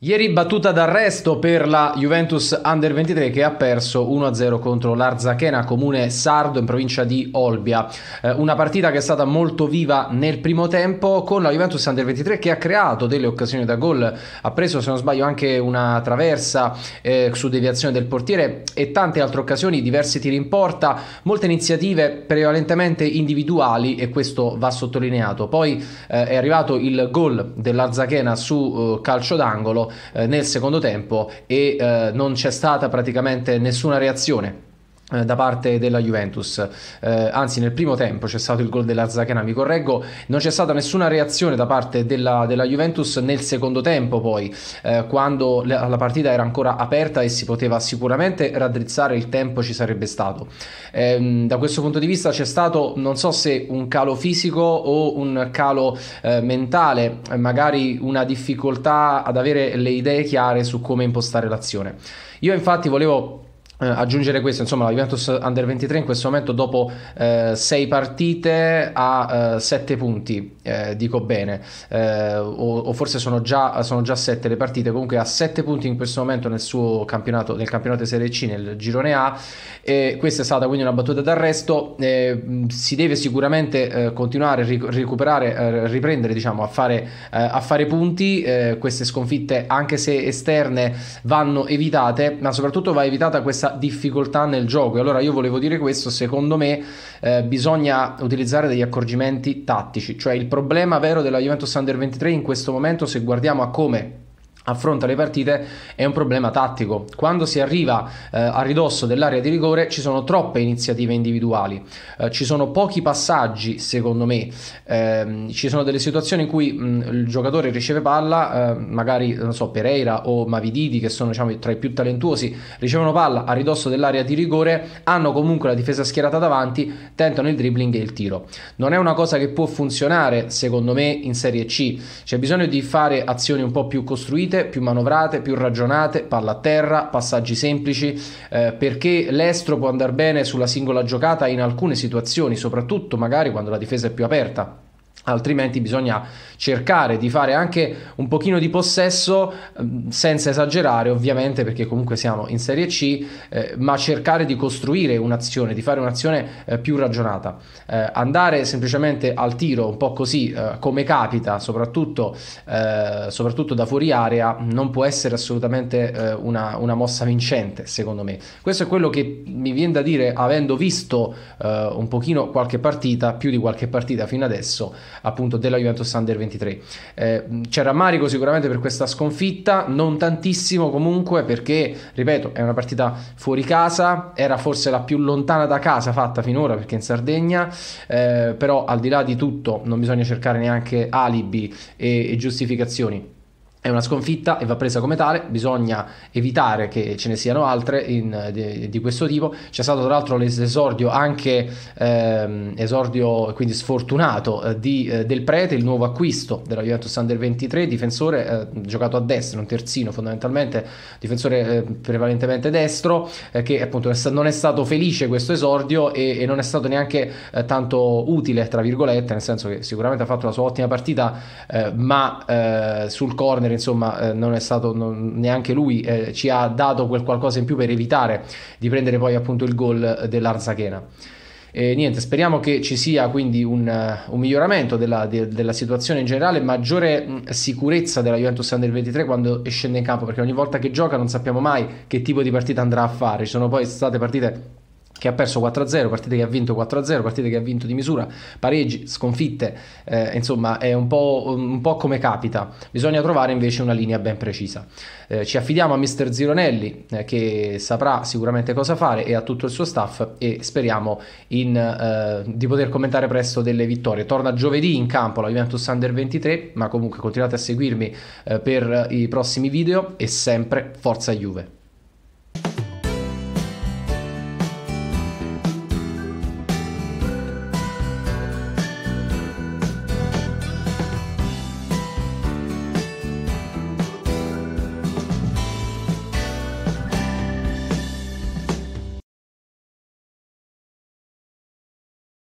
Ieri battuta d'arresto per la Juventus Under 23 che ha perso 1-0 contro l'Arzachena, comune sardo in provincia di Olbia. Eh, una partita che è stata molto viva nel primo tempo con la Juventus Under 23 che ha creato delle occasioni da gol, ha preso se non sbaglio anche una traversa eh, su deviazione del portiere e tante altre occasioni, diversi tiri in porta, molte iniziative prevalentemente individuali e questo va sottolineato. Poi eh, è arrivato il gol dell'Arzachena su eh, calcio d'angolo eh, nel secondo tempo e eh, non c'è stata praticamente nessuna reazione eh, da parte della Juventus, eh, anzi nel primo tempo c'è stato il gol della Zacchena, mi correggo, non c'è stata nessuna reazione da parte della, della Juventus nel secondo tempo poi, eh, quando la, la, partita era ancora aperta e si poteva sicuramente raddrizzare il tempo ci sarebbe stato. Eh, da questo punto di vista c'è stato non so se un calo fisico o un calo eh, mentale, magari una difficoltà ad avere le idee chiare su come impostare l'azione. Io infatti volevo eh, aggiungere questo, insomma, la Juventus Under 23 in questo momento dopo 6 eh, partite ha 7 eh, punti, eh, dico bene, eh, o, o, forse sono già, sono già 7 le partite, comunque ha 7 punti in questo momento nel suo campionato, nel campionato di Serie C, nel girone A, e questa è stata quindi una battuta d'arresto, eh, si deve sicuramente continuare a ric- recuperare, riprendere, diciamo, a fare, a fare punti, queste sconfitte anche se esterne vanno evitate, ma soprattutto va evitata questa senza difficoltà nel gioco. E allora io volevo dire questo, secondo me eh, bisogna utilizzare degli accorgimenti tattici, cioè il problema vero della Juventus Under 23 in questo momento se guardiamo a come affronta le partite è un problema tattico. Quando si arriva eh, a ridosso dell'area di rigore ci sono troppe iniziative individuali, eh, ci sono pochi passaggi secondo me, eh, ci sono delle situazioni in cui mh, il giocatore riceve palla, eh, magari non so, Pereira o Mavididi che sono diciamo, tra i più talentuosi, ricevono palla a ridosso dell'area di rigore, hanno comunque la difesa schierata davanti, tentano il dribbling e il tiro. Non è una cosa che può funzionare secondo me in Serie C, c'è bisogno di fare azioni un po' più costruite pulite, più manovrate, più ragionate, palla a terra, passaggi semplici, eh, perché l'estro può andare bene sulla singola giocata in alcune situazioni, soprattutto magari quando la difesa è più aperta altrimenti bisogna cercare di fare anche un pochino di possesso ehm, senza esagerare ovviamente perché comunque siamo in Serie C eh, ma cercare di costruire un'azione di fare un'azione eh, più ragionata eh, andare semplicemente al tiro un po' così eh, come capita soprattutto, eh, soprattutto, da fuori area non può essere assolutamente eh, una, una, mossa vincente secondo me questo è quello che mi viene da dire avendo visto un pochino qualche partita più di qualche partita fino adesso appunto della Juventus Under 23. Eh, c'è rammarico sicuramente per questa sconfitta, non tantissimo comunque perché, ripeto, è una partita fuori casa, era forse la più lontana da casa fatta finora perché in Sardegna, eh, però al di là di tutto non bisogna cercare neanche alibi e, e giustificazioni è una sconfitta e va presa come tale, bisogna evitare che ce ne siano altre in, di, di, questo tipo. C'è stato tra l'altro l'esordio anche ehm, esordio quindi sfortunato eh, di, eh, del Prete, il nuovo acquisto della Juventus Under 23, difensore eh, giocato a destra, un terzino fondamentalmente, difensore eh, prevalentemente destro, eh, che appunto non è stato felice questo esordio e, e non è stato neanche eh, tanto utile, tra virgolette, nel senso che sicuramente ha fatto la sua ottima partita, ma sul corner insomma eh, non è stato non, neanche lui, eh, ci ha dato quel qualcosa in più per evitare di prendere poi appunto il gol eh, dell'Arzachena. E niente, speriamo che ci sia quindi un, eh, un miglioramento della, de, della, situazione in generale, maggiore sicurezza della Juventus Under 23 quando scende in campo, perché ogni volta che gioca non sappiamo mai che tipo di partita andrà a fare. Ci sono poi state partite che ha perso 4-0, partite che ha vinto 4-0, partite che ha vinto di misura, pareggi, sconfitte, eh, insomma è un po', un po', come capita, bisogna trovare invece una linea ben precisa. Eh, ci affidiamo a Mr. Zironelli eh, che saprà sicuramente cosa fare e a tutto il suo staff e speriamo in, eh, di poter commentare presto delle vittorie. Torna giovedì in campo la Juventus Under 23, ma comunque continuate a seguirmi eh, per i prossimi video e sempre Forza Juve.